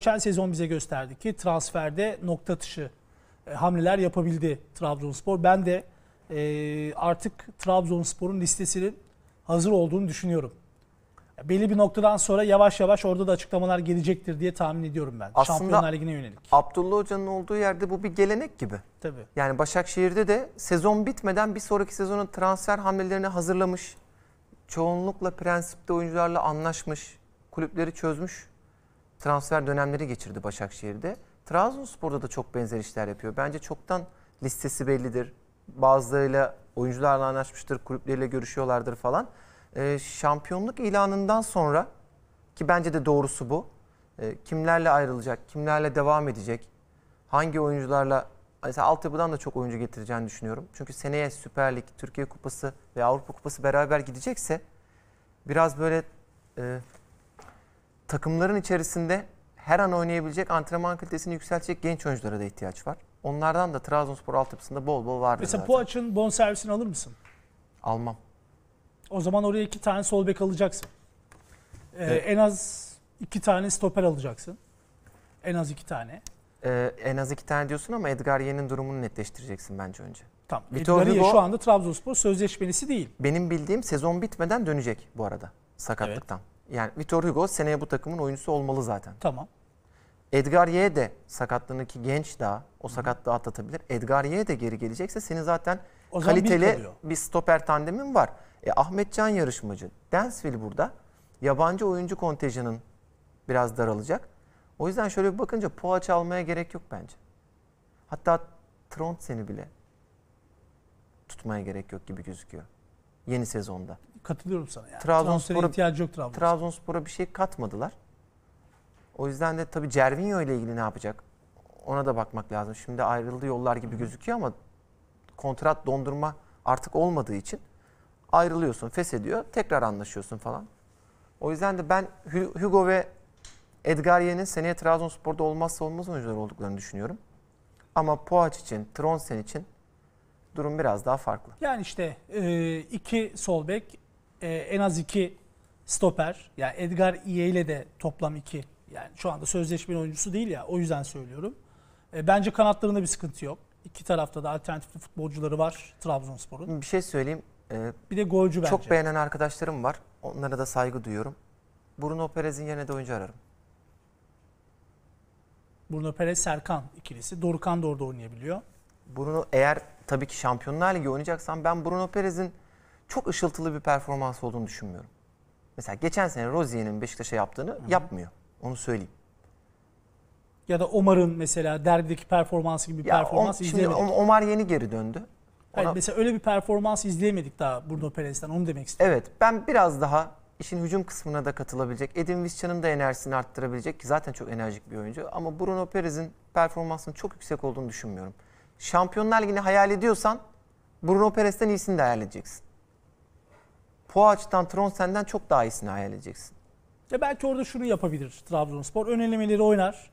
Geçen sezon bize gösterdi ki transferde nokta atışı e, hamleler yapabildi Trabzonspor. Ben de e, artık Trabzonspor'un listesinin hazır olduğunu düşünüyorum. Belli bir noktadan sonra yavaş yavaş orada da açıklamalar gelecektir diye tahmin ediyorum ben. Aslında Şampiyonlar Ligi'ne yönelik. Abdullah Hoca'nın olduğu yerde bu bir gelenek gibi. Tabii. Yani Başakşehir'de de sezon bitmeden bir sonraki sezonun transfer hamlelerini hazırlamış. Çoğunlukla prensipte oyuncularla anlaşmış. Kulüpleri çözmüş transfer dönemleri geçirdi Başakşehir'de. Trabzonspor'da da çok benzer işler yapıyor. Bence çoktan listesi bellidir. Bazılarıyla oyuncularla anlaşmıştır, kulüpleriyle görüşüyorlardır falan. E, şampiyonluk ilanından sonra ki bence de doğrusu bu. E, kimlerle ayrılacak, kimlerle devam edecek, hangi oyuncularla mesela altyapıdan da çok oyuncu getireceğini düşünüyorum. Çünkü seneye Süper Lig, Türkiye Kupası ve Avrupa Kupası beraber gidecekse biraz böyle e, takımların içerisinde her an oynayabilecek, antrenman kalitesini yükseltecek genç oyunculara da ihtiyaç var. Onlardan da Trabzonspor altyapısında bol bol vardır Mesela zaten. bon servisini alır mısın? Almam. O zaman oraya iki tane sol bek alacaksın. Ee, evet. En az iki tane stoper alacaksın. En az iki tane. Ee, en az iki tane diyorsun ama Edgar Yen'in durumunu netleştireceksin bence önce. Tamam. Edgar Yen şu anda Trabzonspor sözleşmelisi değil. Benim bildiğim sezon bitmeden dönecek bu arada sakatlıktan. Evet. Yani Vitor Hugo seneye bu takımın oyuncusu olmalı zaten. Tamam. Edgar Ye de sakatlığını ki genç daha o sakatlığı atlatabilir. Edgar Ye de geri gelecekse senin zaten o kaliteli bir stoper tandemin var. E, Ahmet yarışmacı. Densville burada. Yabancı oyuncu kontenjanın biraz daralacak. O yüzden şöyle bir bakınca poğaç almaya gerek yok bence. Hatta Trond seni bile tutmaya gerek yok gibi gözüküyor. Yeni sezonda katılıyorum sana. Yani. Trabzonspor'a ihtiyacı yok Trabzonspor. Trabzonspor'a bir şey katmadılar. O yüzden de tabii Cervinho ile ilgili ne yapacak? Ona da bakmak lazım. Şimdi ayrıldı yollar gibi gözüküyor ama kontrat dondurma artık olmadığı için ayrılıyorsun, feshediyor, tekrar anlaşıyorsun falan. O yüzden de ben Hugo ve Edgariye'nin seneye Trabzonspor'da olmazsa olmaz oyuncular olduklarını düşünüyorum. Ama Poaç için, Tronsen için durum biraz daha farklı. Yani işte iki sol bek, e, en az iki stoper. Yani Edgar Iye ile de toplam iki. Yani şu anda sözleşmeli oyuncusu değil ya o yüzden söylüyorum. E, bence kanatlarında bir sıkıntı yok. İki tarafta da alternatif futbolcuları var Trabzonspor'un. Bir şey söyleyeyim. Ee, bir de golcü bence. Çok beğenen arkadaşlarım var. Onlara da saygı duyuyorum. Bruno Perez'in yerine de oyuncu ararım. Bruno Perez, Serkan ikilisi. Dorukan da orada oynayabiliyor. Bruno eğer tabii ki Şampiyonlar Ligi oynayacaksan ben Bruno Perez'in çok ışıltılı bir performans olduğunu düşünmüyorum. Mesela geçen sene Rozier'in Beşiktaş'a yaptığını Hı. yapmıyor. Onu söyleyeyim. Ya da Omar'ın mesela derbideki performansı gibi bir ya performans o, izleyemedik. Şimdi Omar yeni geri döndü. Ona... Hayır, mesela öyle bir performans izleyemedik daha Bruno Perez'den onu demek istiyorum. Evet ben biraz daha işin hücum kısmına da katılabilecek. Edin Visca'nın da enerjisini arttırabilecek ki zaten çok enerjik bir oyuncu. Ama Bruno Perez'in performansının çok yüksek olduğunu düşünmüyorum. Şampiyonlar Ligi'ni hayal ediyorsan Bruno Perez'ten iyisini de hayal edeceksin. Poğaç'tan, Tronsen'den çok daha iyisini hayal edeceksin. Ya e belki orada şunu yapabilir Trabzonspor. Ön elemeleri oynar.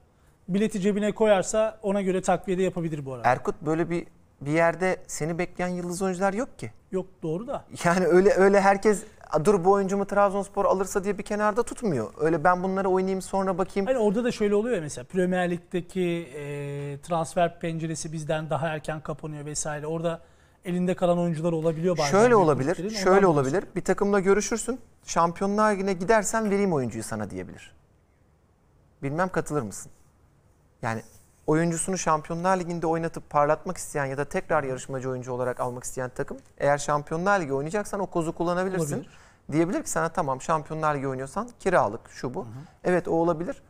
Bileti cebine koyarsa ona göre takviye de yapabilir bu arada. Erkut böyle bir bir yerde seni bekleyen yıldız oyuncular yok ki. Yok doğru da. Yani öyle öyle herkes dur bu oyuncumu Trabzonspor alırsa diye bir kenarda tutmuyor. Öyle ben bunları oynayayım sonra bakayım. Hani orada da şöyle oluyor ya mesela Premier Lig'deki e, transfer penceresi bizden daha erken kapanıyor vesaire. Orada elinde kalan oyuncular olabiliyor bazen. Şöyle olabilir, şöyle olabilir. Bir takımla görüşürsün, şampiyonlar yine gidersen vereyim oyuncuyu sana diyebilir. Bilmem katılır mısın? Yani oyuncusunu Şampiyonlar Ligi'nde oynatıp parlatmak isteyen ya da tekrar yarışmacı oyuncu olarak almak isteyen takım eğer Şampiyonlar Ligi oynayacaksan o kozu kullanabilirsin. Olabilir. Diyebilir ki sana tamam Şampiyonlar Ligi oynuyorsan kiralık şu bu. Hı hı. Evet o olabilir.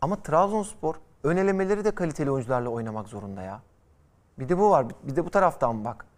Ama Trabzonspor ön elemeleri de kaliteli oyuncularla oynamak zorunda ya. Bir de bu var. Bir de bu taraftan bak.